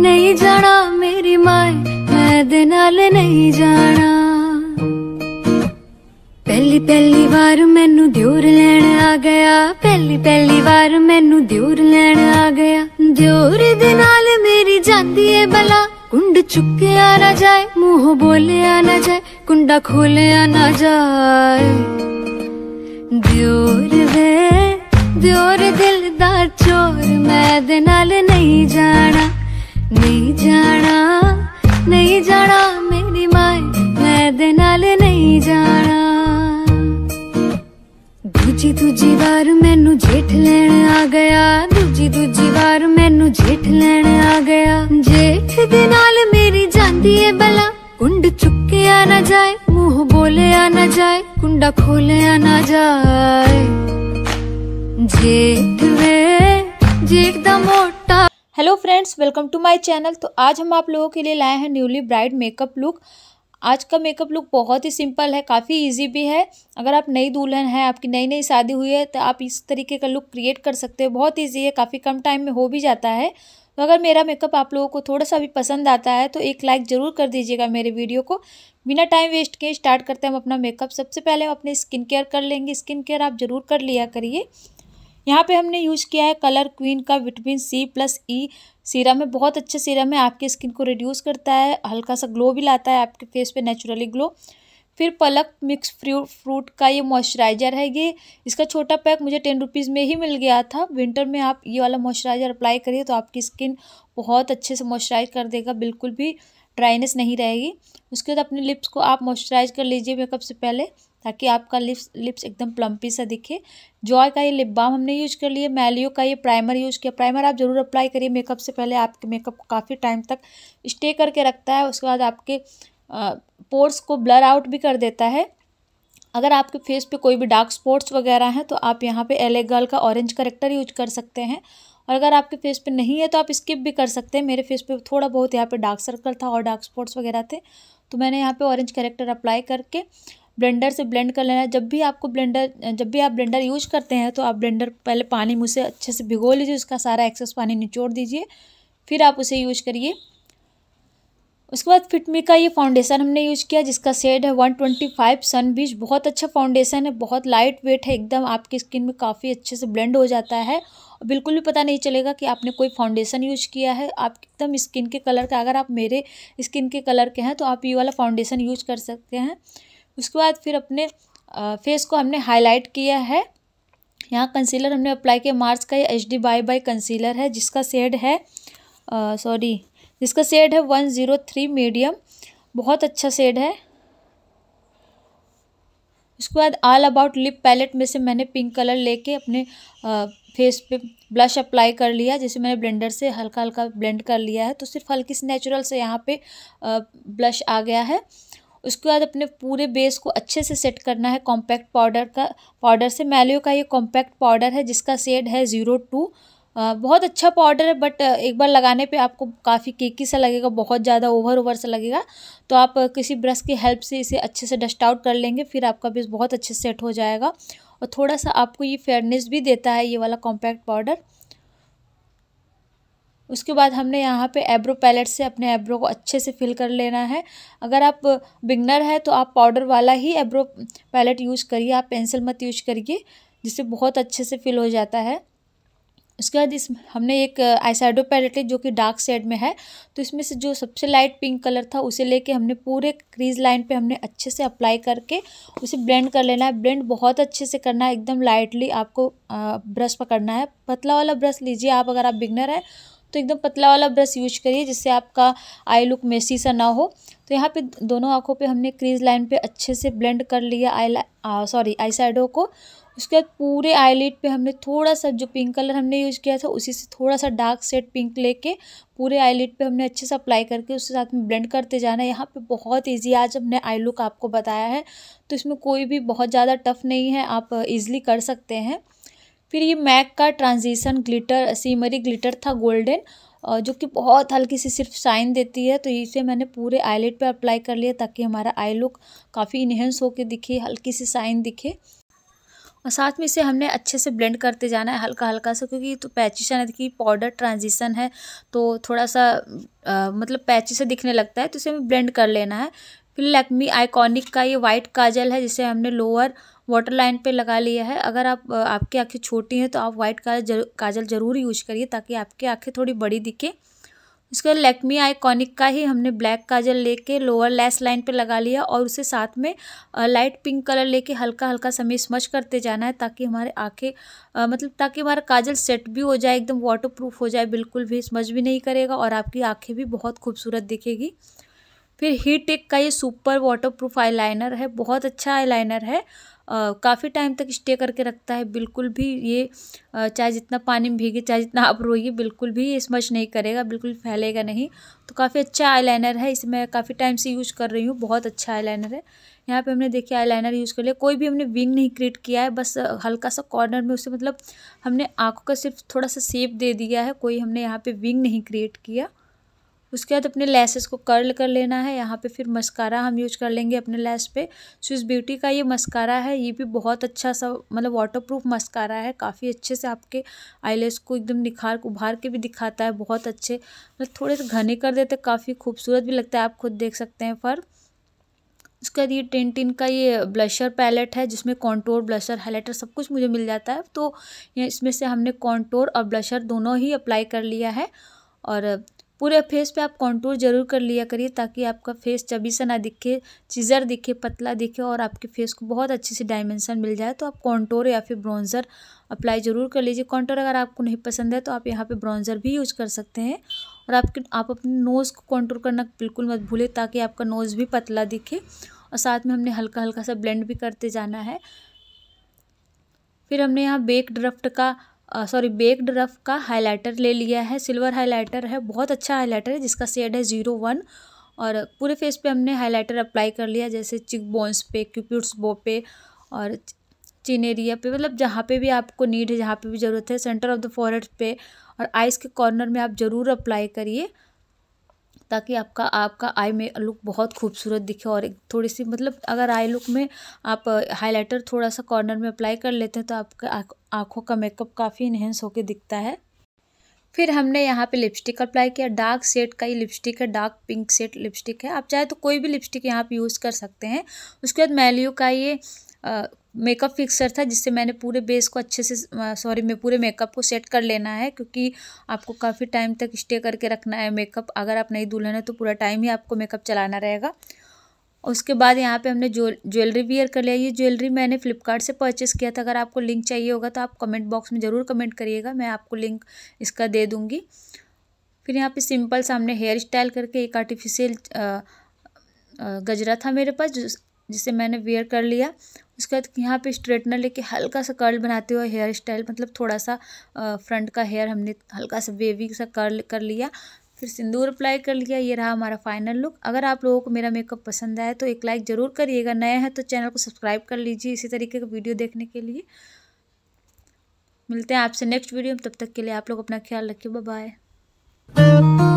ਨਹੀਂ ਜਾਣਾ ਮੇਰੀ ਮਾਏ ਮੈਂ ਦੇ ਨਾਲ ਨਹੀਂ ਜਾਣਾ ਪਹਿਲੀ ਪਹਿਲੀ ਵਾਰ ਮੈਨੂੰ ਦਿਉਰ ਲੈਣ ਆ ਗਿਆ ਪਹਿਲੀ ਪਹਿਲੀ ਵਾਰ ਮੈਨੂੰ ਦਿਉਰ ਲੈਣ ਆ ਗਿਆ ਦਿਉਰ ਦੇ ਨਾਲ ਮੇਰੀ ਜਾਂਦੀ ਏ ਬਲਾ कुंड चुकिया ना जाए मुंह बोलिया ना जाए कुंडा खोलिया ना जाए दियोर वे दियोर दिलदार चोर मैं दे नाल नहीं जाना ਨਹੀਂ ਜਾਣਾ ਨਹੀਂ ਜਾਣਾ ਮੇਰੀ ਮਾਏ ਮੈਂ ਦੇ ਨਾਲ ਨਹੀਂ ਜਾਣਾ ਦੂਜੀ ਦੂਜੀ ਵਾਰ ਮੈਨੂੰ ਜੇਠ ਲੈਣ ਆ ਗਿਆ ਦੂਜੀ ਦੂਜੀ ਵਾਰ ਮੈਨੂੰ ਜੇਠ ਲੈਣ ਆ ਗਿਆ ਜੇਠ ਦੇ ਨਾਲ ਮੇਰੀ ਜਾਂਦੀ ਏ ਬਲਾ कुंड चुकिया न जाए मुंह बोलिया न जाए कुंडा खोलिया न जाए जेठ वे जेठ दा मोट hello friends welcome to my channel तो आज हम आप लोगों के लिए लाए हैं न्यूली ब्राइड मेकअप लुक आज का मेकअप लुक बहुत ही सिंपल है काफ़ी इजी भी है अगर आप नई दुल्हन हैं आपकी नई नई शादी हुई है तो आप इस तरीके का लुक क्रिएट कर सकते हो बहुत ईजी है काफ़ी कम टाइम में हो भी जाता है तो अगर मेरा मेकअप आप लोगों को थोड़ा सा भी पसंद आता है तो एक लाइक ज़रूर कर दीजिएगा मेरे वीडियो को बिना टाइम वेस्ट किए स्टार्ट करते हैं हम अपना मेकअप सबसे पहले हम अपने स्किन केयर कर लेंगे स्किन केयर आप ज़रूर कर लिया करिए यहाँ पे हमने यूज़ किया है कलर क्वीन का vitamin C plus E serum है बहुत अच्छा सीरम है आपकी स्किन को रिड्यूस करता है हल्का सा ग्लो भी लाता है आपके फेस पे नेचुरली ग्लो फिर पलक मिक्स फ्रूट फ्रूट का ये मॉइस्चराइज़र है ये इसका छोटा पैक मुझे टेन रुपीज़ में ही मिल गया था विंटर में आप ये वाला मॉइस्चराइज़र अप्लाई करिए तो आपकी स्किन बहुत अच्छे से मॉइस्चराइज कर देगा बिल्कुल भी ड्राइनेस नहीं रहेगी उसके बाद अपने लिप्स को आप मॉइस्चराइज कर लीजिए मेकअप से पहले ताकि आपका लिप्स लिप्स एकदम प्लम्पी सा दिखे जॉय का ये लिप बाम हमने यूज कर लिया मैलियो का ये प्राइमर यूज किया प्राइमर आप ज़रूर अप्लाई करिए मेकअप से पहले आपके मेकअप को काफ़ी टाइम तक स्टे करके रखता है उसके बाद आपके पोर्स को ब्लर आउट भी कर देता है अगर आपके फेस पे कोई भी डार्क स्पॉट्स वगैरह हैं तो आप यहाँ पे एलेगल का ऑरेंज करेक्टर यूज कर सकते हैं और अगर आपके फेस पे नहीं है तो आप स्किप भी कर सकते हैं मेरे फेस पे थोड़ा बहुत यहाँ पे डार्क सर्कल था और डार्क स्पॉट्स वगैरह थे तो मैंने यहाँ पे ऑरेंज करेक्टर अप्लाई करके ब्लेंडर से ब्लेंड कर लेना है जब भी आपको ब्लेंडर जब भी आप ब्लेंडर यूज करते हैं तो आप ब्लेंडर पहले पानी में उसे अच्छे से भिगो लीजिए उसका सारा एक्सेस पानी निचोड़ दीजिए फिर आप उसे यूज करिए उसके बाद फिटमी का ये फाउंडेशन हमने यूज़ किया जिसका सेड है one twenty five sun beige बहुत अच्छा फाउंडेशन है बहुत लाइट वेट है एकदम आपकी स्किन में काफ़ी अच्छे से ब्लेंड हो जाता है और बिल्कुल भी पता नहीं चलेगा कि आपने कोई फाउंडेशन यूज किया है आप एकदम स्किन के कलर का अगर आप मेरे स्किन के कलर के हैं तो आप ये वाला फाउंडेशन यूज कर सकते हैं उसके बाद फिर अपने फेस को हमने हाईलाइट किया है यहाँ कंसीलर हमने अप्लाई किया मार्च का ये H D by by concealer है जिसका शेड है सॉरी जिसका शेड है वन ज़ीरो थ्री मीडियम बहुत अच्छा शेड है उसके बाद ऑल अबाउट लिप पैलेट में से मैंने पिंक कलर लेके अपने आ, फेस पे ब्लश अप्लाई कर लिया जैसे मैंने ब्लेंडर से हल्का हल्का ब्लेंड कर लिया है तो सिर्फ हल्की सी नेचुरल से यहाँ पे ब्लश आ गया है उसके बाद अपने पूरे बेस को अच्छे से सेट करना है कॉम्पैक्ट पाउडर का पाउडर से मैलियो का ये कॉम्पैक्ट पाउडर है जिसका सेड है ज़ीरो टू बहुत अच्छा पाउडर है बट एक बार लगाने पे आपको काफ़ी केकी सा लगेगा बहुत ज़्यादा ओवर ओवर सा लगेगा तो आप किसी ब्रश की हेल्प से इसे अच्छे से डस्ट आउट कर लेंगे फिर आपका बेस बहुत अच्छे सेट हो जाएगा और थोड़ा सा आपको ये फेयरनेस भी देता है ये वाला कॉम्पैक्ट पाउडर उसके बाद हमने यहाँ पे एब्रो पैलेट से अपने एब्रो को अच्छे से फिल कर लेना है अगर आप बिगनर है तो आप पाउडर वाला ही एब्रो पैलेट यूज़ करिए आप पेंसिल मत यूज करिए जिससे बहुत अच्छे से फिल हो जाता है उसके बाद इस हमने एक आईसाइडो पैलेट ली जो कि डार्क सेड में है तो इसमें से जो सबसे लाइट पिंक कलर था उसे लेके हमने पूरे क्रीज लाइन पे हमने अच्छे से अप्लाई करके उसे ब्लेंड कर लेना है ब्लेंड बहुत अच्छे से करना है एकदम लाइटली आपको ब्रश पकड़ना है पतला वाला ब्रश लीजिए आप अगर आप बिगनर हैं तो एकदम पतला वाला ब्रश यूज करिए जिससे आपका आई लुक मेसी सा ना हो तो यहाँ पे दोनों आँखों पे हमने क्रीज लाइन पे अच्छे से ब्लेंड कर लिया आई सॉरी आई साइडों को उसके बाद पूरे आईलिड पे हमने थोड़ा सा जो पिंक कलर हमने यूज किया था उसी से थोड़ा सा डार्क शेड पिंक लेके पूरे आईलिड पे हमने अच्छे से अप्लाई करके उसके साथ में ब्लेंड करते जाना है यहाँ पे बहुत इजी आज हमने आई लुक आपको बताया है तो इसमें कोई भी बहुत ज़्यादा टफ नहीं है आप ईजिली कर सकते हैं फिर ये मैक का ट्रांजिशन ग्लिटर सीमरी ग्लिटर था गोल्डन जो कि बहुत हल्की सी सिर्फ शाइन देती है तो इसे मैंने पूरे आईलेट पे अप्लाई कर लिया ताकि हमारा आई लुक काफ़ी इन्हेंस होकर दिखे हल्की सी शाइन दिखे और साथ में इसे हमने अच्छे से ब्लेंड करते जाना है हल्का हल्का सा क्योंकि तो पैचिशन है देखिए पाउडर ट्रांजिशन है तो थोड़ा सा आ, मतलब पैची से दिखने लगता है तो इसे हमें ब्लेंड कर लेना है फिर लैक्मी आइकॉनिक का ये वाइट काजल है जिसे हमने लोअर वाटर लाइन पर लगा लिया है अगर आप आपकी आँखें छोटी हैं तो आप व्हाइट काजल काजल ज़रूर यूज करिए ताकि आपकी आँखें थोड़ी बड़ी दिखे उसके बाद लेक्मी आइकॉनिक का ही हमने ब्लैक काजल लेके लोअर लैस लाइन पे लगा लिया और उसे साथ में लाइट पिंक कलर लेके हल्का हल्का समय स्मच करते जाना है ताकि हमारे आँखें मतलब ताकि हमारा काजल सेट भी हो जाए एकदम वाटरप्रूफ हो जाए बिल्कुल भी स्मच भी नहीं करेगा और आपकी आँखें भी बहुत खूबसूरत दिखेगी फिर हीटेक का ये सुपर वाटर प्रूफ आई है बहुत अच्छा आई है काफ़ी टाइम तक स्टे करके रखता है बिल्कुल भी ये चाहे जितना पानी में भीगे चाहे जितना आप रोइए बिल्कुल भी ये स्मच नहीं करेगा बिल्कुल फैलेगा नहीं तो काफ़ी अच्छा आईलाइनर है इसे मैं काफ़ी टाइम से यूज़ कर रही हूँ बहुत अच्छा आईलाइनर है यहाँ पे हमने देखिए आईलाइनर यूज़ कर लिया कोई भी हमने विंग नहीं क्रिएट किया है बस हल्का सा कॉर्नर में उसे मतलब हमने आँखों का सिर्फ थोड़ा सा सेप दे दिया है कोई हमने यहाँ पर विंग नहीं क्रिएट किया उसके बाद अपने लेसेस को कर्ल कर लेना है यहाँ पे फिर मस्कारा हम यूज कर लेंगे अपने लेस पे स्विस ब्यूटी का ये मस्कारा है ये भी बहुत अच्छा सा मतलब वाटर प्रूफ मस्कारा है काफ़ी अच्छे से आपके आईलेस को एकदम निखार उभार के भी दिखाता है बहुत अच्छे मतलब थोड़े से घने कर देते काफ़ी खूबसूरत भी लगता है आप खुद देख सकते हैं फर उसके बाद ये टेंटिन का ये ब्लशर पैलेट है जिसमें कॉन्टोर ब्लशर हाइलाइटर सब कुछ मुझे मिल जाता है तो इसमें से हमने कॉन्टोर और ब्लशर दोनों ही अप्लाई कर लिया है और पूरे फेस पे आप कंटूर जरूर कर लिया करिए ताकि आपका फेस चबी सा ना दिखे चिजर दिखे पतला दिखे और आपके फेस को बहुत अच्छे से डायमेंशन मिल जाए तो आप कंटूर या फिर ब्राउन्ज़र अप्लाई ज़रूर कर लीजिए कंटूर अगर आपको नहीं पसंद है तो आप यहाँ पे ब्राउन्ज़र भी यूज कर सकते हैं और आपके आप अपने नोज़ को कॉन्टोर करना बिल्कुल मत भूलें ताकि आपका नोज़ भी पतला दिखे और साथ में हमने हल्का हल्का सा ब्लेंड भी करते जाना है फिर हमने यहाँ बेक ड्रफ्ट का सॉरी बेक्ड रफ का हाइलाइटर ले लिया है सिल्वर हाइलाइटर है बहुत अच्छा हाइलाइटर है जिसका सेड है ज़ीरो वन और पूरे फेस पे हमने हाइलाइटर अप्लाई कर लिया जैसे चिक बोन्स पे क्यूप्यूट्स बो पे और चिन एरिया पे मतलब जहाँ पे भी आपको नीड है जहाँ पे भी ज़रूरत है सेंटर ऑफ द फॉरहेड पे और आइज़ के कॉर्नर में आप ज़रूर अप्लाई करिए ताकि आपका आपका आई में लुक बहुत खूबसूरत दिखे और एक थोड़ी सी मतलब अगर आई लुक में आप हाइलाइटर थोड़ा सा कॉर्नर में अप्लाई कर लेते हैं तो आपका आँखों का मेकअप काफ़ी इन्हेंस होकर दिखता है फिर हमने यहाँ पे लिपस्टिक अप्लाई किया डार्क सेट का ये लिपस्टिक है डार्क पिंक सेट लिपस्टिक है आप चाहे तो कोई भी लिपस्टिक यहाँ पे यूज़ कर सकते हैं उसके बाद मैल्यू का ये मेकअप फिक्सर था जिससे मैंने पूरे बेस को अच्छे से सॉरी मैं पूरे मेकअप को सेट कर लेना है क्योंकि आपको काफ़ी टाइम तक स्टे करके रखना है मेकअप अगर आप नई दुल्हन है तो पूरा टाइम ही आपको मेकअप चलाना रहेगा उसके बाद यहाँ पे हमने जो ज्वेलरी वेयर कर लिया ये ज्वेलरी मैंने फ्लिपकार्ट से परचेस किया था अगर आपको लिंक चाहिए होगा तो आप कमेंट बॉक्स में ज़रूर कमेंट करिएगा मैं आपको लिंक इसका दे दूँगी फिर यहाँ पे सिंपल सामने हेयर स्टाइल करके एक आर्टिफिशियल गजरा था मेरे पास जिसे मैंने वेयर कर लिया उसके बाद यहाँ पे स्ट्रेटनर लेके हल्का सा कर्ल बनाते हुए हेयर स्टाइल मतलब थोड़ा सा फ्रंट का हेयर हमने हल्का सा वेवी सा कर्ल कर लिया फिर सिंदूर अप्लाई कर लिया ये रहा हमारा फाइनल लुक अगर आप लोगों को मेरा मेकअप पसंद आया तो एक लाइक ज़रूर करिएगा नया है तो चैनल को सब्सक्राइब कर लीजिए इसी तरीके का वीडियो देखने के लिए मिलते हैं आपसे नेक्स्ट वीडियो में तब तक के लिए आप लोग अपना ख्याल रखिए बाय